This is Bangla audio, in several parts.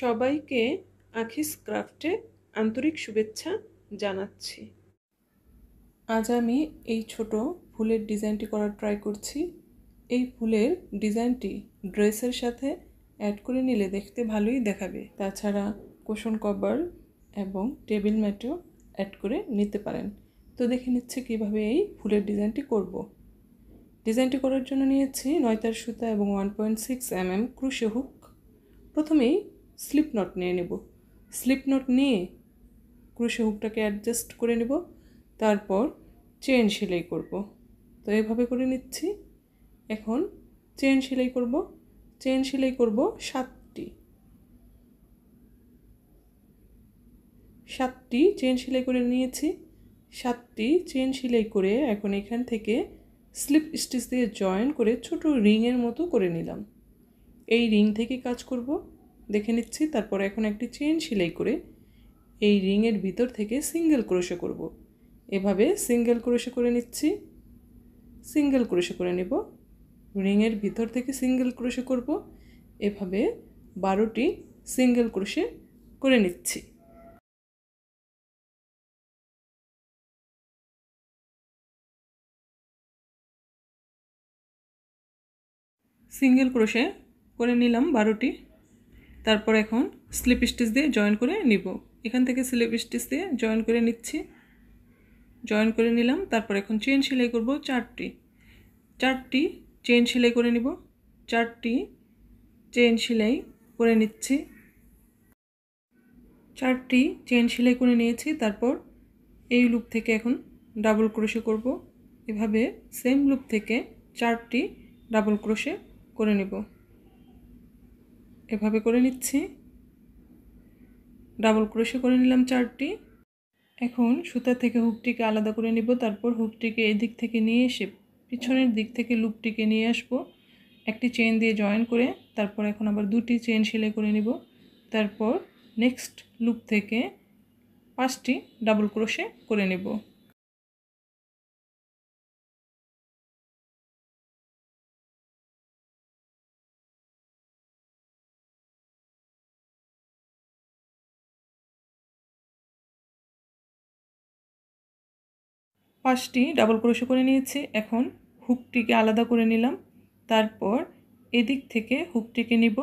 সবাইকে আখিস ক্রাফটে আন্তরিক শুভেচ্ছা জানাচ্ছি আজ আমি এই ছোট ফুলের ডিজাইনটি করার ট্রাই করছি এই ফুলের ডিজাইনটি ড্রেসের সাথে অ্যাড করে নিলে দেখতে ভালোই দেখাবে তাছাড়া কোষণ কভার এবং টেবিল ম্যাটেও অ্যাড করে নিতে পারেন তো দেখে নিচ্ছে কীভাবে এই ফুলের ডিজাইনটি করব। ডিজাইনটি করার জন্য নিয়েছি নয়তার সুতা এবং one point six M M ক্রুশে হুক প্রথমেই স্লিপ নট নিয়ে নেব স্লিপ নট নিয়ে ক্রুশে হুকটাকে অ্যাডজাস্ট করে নেব তারপর চেন সেলাই করব তো এভাবে করে নিচ্ছি এখন চেন সেলাই করব চেন সেলাই করব সাতটি সাতটি চেন সেলাই করে নিয়েছি সাতটি চেন সেলাই করে এখন এখান থেকে স্লিপ স্টিচ দিয়ে জয়েন করে ছোট রিংয়ের মতো করে নিলাম এই রিং থেকে কাজ করব দেখে নিচ্ছি তারপর এখন একটি চেন সেলাই করে এই রিংয়ের ভিতর থেকে সিঙ্গেল ক্রোশে করব। এভাবে সিঙ্গেল ক্রোশে করে নিচ্ছি সিঙ্গেল ক্রোশে করে নেব রিংয়ের ভিতর থেকে সিঙ্গেল ক্রোশে করব এভাবে বারোটি সিঙ্গেল ক্রোশে করে নিচ্ছি সিঙ্গেল ক্রোশে করে নিলাম বারোটি তারপর এখন স্লিপ স্টিচ দিয়ে জয়েন করে নিব এখান থেকে স্লিপ স্টিচ দিয়ে জয়েন করে নিচ্ছি জয়েন করে নিলাম তারপর এখন চেন সেলাই করব চারটি চারটি চেন সেলাই করে নিব চারটি চেন সেলাই করে নিচ্ছি চারটি চেন সেলাই করে নিয়েছি তারপর এই লুপ থেকে এখন ডাবল ক্রোশে করব এভাবে সেম লুপ থেকে চারটি ডাবল ক্রোশে করে নেব এভাবে করে নিচ্ছি ডাবল ক্রোশে করে নিলাম চারটি এখন সুতা থেকে হুকটিকে আলাদা করে নিব তারপর হুকটিকে এদিক থেকে নিয়ে এসে পিছনের দিক থেকে লুপটিকে নিয়ে আসব একটি চেন দিয়ে জয়েন করে তারপর এখন আবার দুটি চেন সেলে করে নিব তারপর নেক্সট লুপ থেকে পাঁচটি ডাবল ক্রোশে করে নেব পাঁচটি ডাবল ক্রোশো করে নিয়েছি এখন হুকটিকে আলাদা করে নিলাম তারপর এদিক থেকে হুকটিকে নিব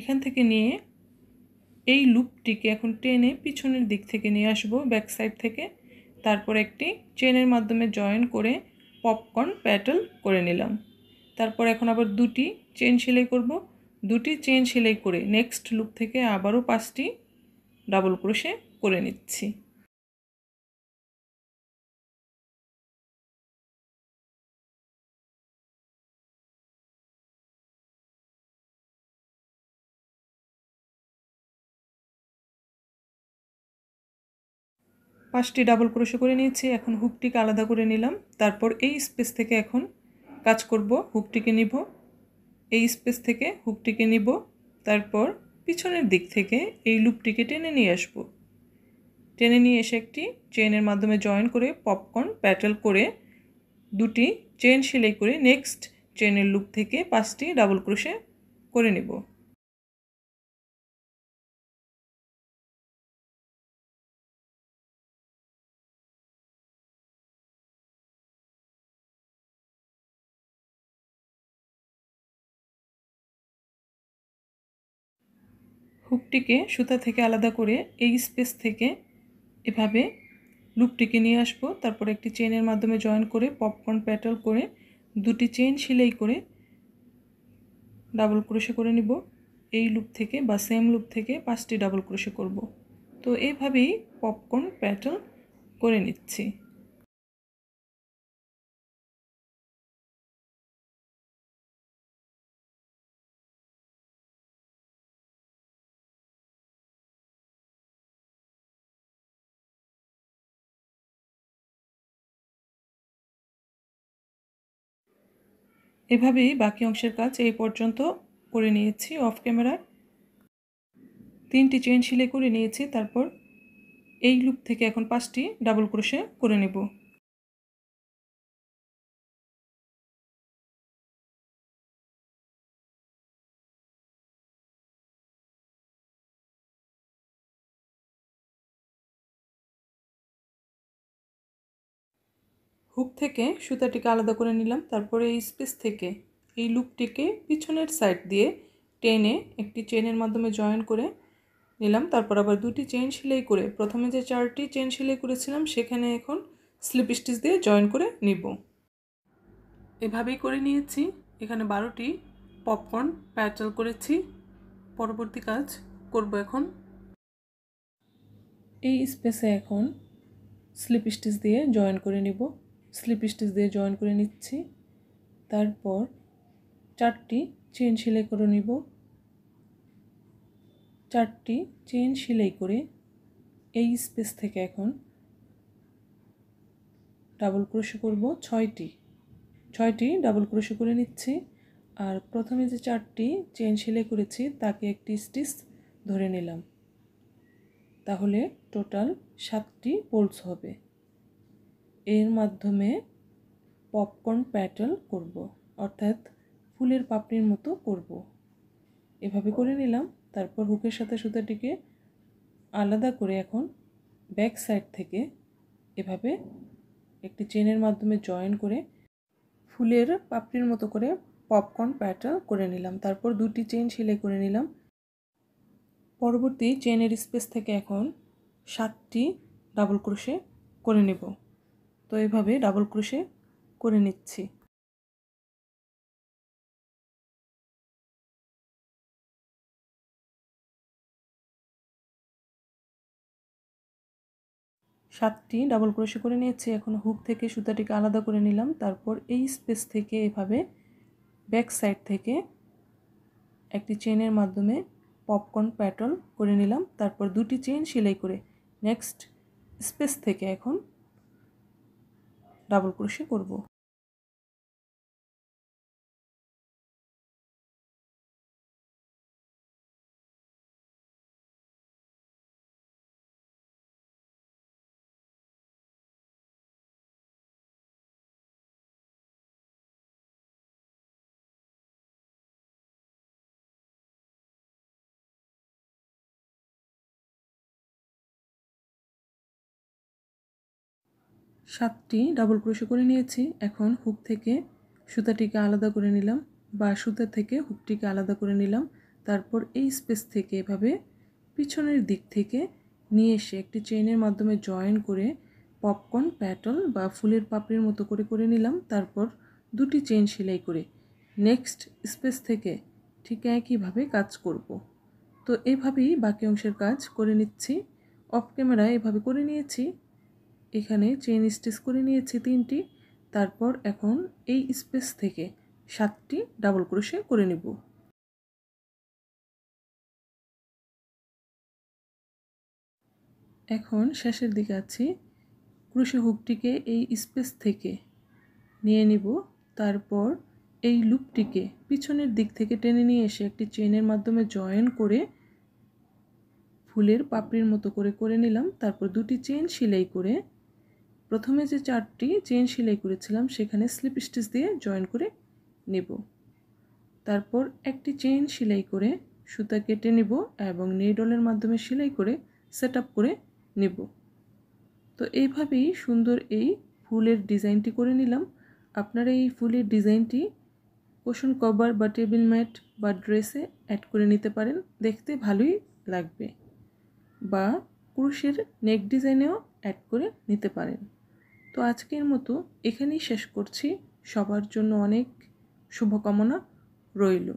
এখান থেকে নিয়ে এই লুপটিকে এখন টেনে পিছনের দিক থেকে নিয়ে আসব ব্যাক সাইড থেকে তারপর একটি চেনের মাধ্যমে জয়েন করে পপকর্ন প্যাটেল করে নিলাম তারপর এখন আবার দুটি চেন সেলাই করব দুটি চেন সেলাই করে নেক্সট লুপ থেকে আবারও পাঁচটি ডাবল ক্রোশে করে নিচ্ছি পাঁচটি ডাবল ক্রোশো করে নিয়েছি এখন হুকটিকে আলাদা করে নিলাম তারপর এই স্পেস থেকে এখন কাজ করব হুকটিকে নিব এই স্পেস থেকে হুকটিকে নিব তারপর পিছনের দিক থেকে এই লুপটিকে টেনে নিয়ে আসব টেনে নিয়ে এসে একটি চেনের মাধ্যমে জয়েন করে পপকর্ন প্যাটেল করে দুটি চেন সেলাই করে নেক্সট চেনের লুপ থেকে পাঁচটি ডাবল ক্রোশে করে নেব হুকটিকে সুতা থেকে আলাদা করে এই স্পেস থেকে এভাবে লুপটিকে নিয়ে আসবো তারপর একটি চেনের মাধ্যমে জয়েন করে পপকর্ন প্যাটাল করে দুটি চেন সেলাই করে ডাবল ক্রোশে করে নিব এই লুপ থেকে বা সেম লুপ থেকে পাঁচটি ডাবল ক্রোশে করব তো এইভাবেই পপকর্ন প্যাটাল করে নিচ্ছি এভাবেই বাকি অংশের কাজ এই পর্যন্ত করে নিয়েছি অফ ক্যামেরায় তিনটি চেন সিলে করে নিয়েছি তারপর এই লুপ থেকে এখন পাঁচটি ডাবল ক্রোশে করে নেব হুক থেকে সুতাটিকে আলাদা করে নিলাম তারপরে এই স্পেস থেকে এই লুপটিকে পিছনের সাইড দিয়ে টেনে একটি চেনের মাধ্যমে জয়েন করে নিলাম তারপর আবার দুটি চেন সেলাই করে প্রথমে যে চারটি চেন সেলাই করেছিলাম সেখানে এখন স্লিপ স্টিচ দিয়ে জয়েন করে নিব এভাবেই করে নিয়েছি এখানে বারোটি পপকর্ন প্যাচাল করেছি পরবর্তী কাজ করব এখন এই স্পেসে এখন স্লিপ স্টিচ দিয়ে জয়েন করে নিব স্লিপ স্টিচ দিয়ে জয়েন করে নিচ্ছি তারপর চারটি চেন সেলাই করে নিব চারটি চেন সেলাই করে এই স্পেস থেকে এখন ডাবল ক্রোশো করব ছয়টি ছয়টি ডাবল ক্রোশো করে নিচ্ছি আর প্রথমে যে চারটি চেন সেলাই করেছি তাকে একটি স্টিচ ধরে নিলাম তাহলে টোটাল সাতটি পোলস হবে এর মাধ্যমে পপকর্ন প্যাটেল করব অর্থাৎ ফুলের পাপড়ির মতো করব এভাবে করে নিলাম তারপর হুকের সাথে সুতাটিকে আলাদা করে এখন ব্যাক সাইড থেকে এভাবে একটি চেনের মাধ্যমে জয়েন করে ফুলের পাপড়ির মতো করে পপকর্ন প্যাটাল করে নিলাম তারপর দুটি চেন সেলাই করে নিলাম পরবর্তী চেনের স্পেস থেকে এখন সাতটি ডাবল ক্রোশে করে নেব তো এইভাবে ডাবল ক্রোশে করে নিচ্ছি সাতটি ডাবল ক্রোশে করে নিয়েছি এখন হুক থেকে সুতাটিকে আলাদা করে নিলাম তারপর এই স্পেস থেকে এভাবে ব্যাক সাইড থেকে একটি চেনের মাধ্যমে পপকর্ন প্যাটার্ন করে নিলাম তারপর দুটি চেন সেলাই করে নেক্সট স্পেস থেকে এখন ডাবল ক্রোশে করব সাতটি ডাবল ক্রোশে করে নিয়েছি এখন হুক থেকে সুতাটিকে আলাদা করে নিলাম বা সুতা থেকে হুকটিকে আলাদা করে নিলাম তারপর এই স্পেস থেকে এভাবে পিছনের দিক থেকে নিয়ে এসে একটি চেইনের মাধ্যমে জয়েন করে পপকর্ন প্যাটল বা ফুলের পাপড়ির মতো করে করে নিলাম তারপর দুটি চেইন সেলাই করে নেক্সট স্পেস থেকে ঠিক একইভাবে কাজ করব। তো এভাবেই বাকি অংশের কাজ করে নিচ্ছি অফ ক্যামেরায় এভাবে করে নিয়েছি এখানে চেন স্টিচ করে নিয়েছি তিনটি তারপর এখন এই স্পেস থেকে সাতটি ডাবল ক্রোশে করে নিব এখন শেষের দিকে আছি ক্রোশে হুকটিকে এই স্পেস থেকে নিয়ে নিব তারপর এই লুপটিকে পিছনের দিক থেকে টেনে নিয়ে এসে একটি চেনের মাধ্যমে জয়েন করে ফুলের পাপড়ির মতো করে করে নিলাম তারপর দুটি চেন সেলাই করে প্রথমে যে চারটি চেন সেলাই করেছিলাম সেখানে স্লিপ স্টিচ দিয়ে জয়েন করে নেব তারপর একটি চেন সেলাই করে সুতা কেটে নেব এবং নেডলের মাধ্যমে সেলাই করে সেট করে নেব তো এইভাবেই সুন্দর এই ফুলের ডিজাইনটি করে নিলাম আপনারা এই ফুলের ডিজাইনটি কোশন কভার বা টেবিল ম্যাট বা ড্রেসে অ্যাড করে নিতে পারেন দেখতে ভালোই লাগবে বা পুরুষের নেক ডিজাইনেও অ্যাড করে নিতে পারেন তো আজকের মতো এখানেই শেষ করছি সবার জন্য অনেক শুভকামনা রইল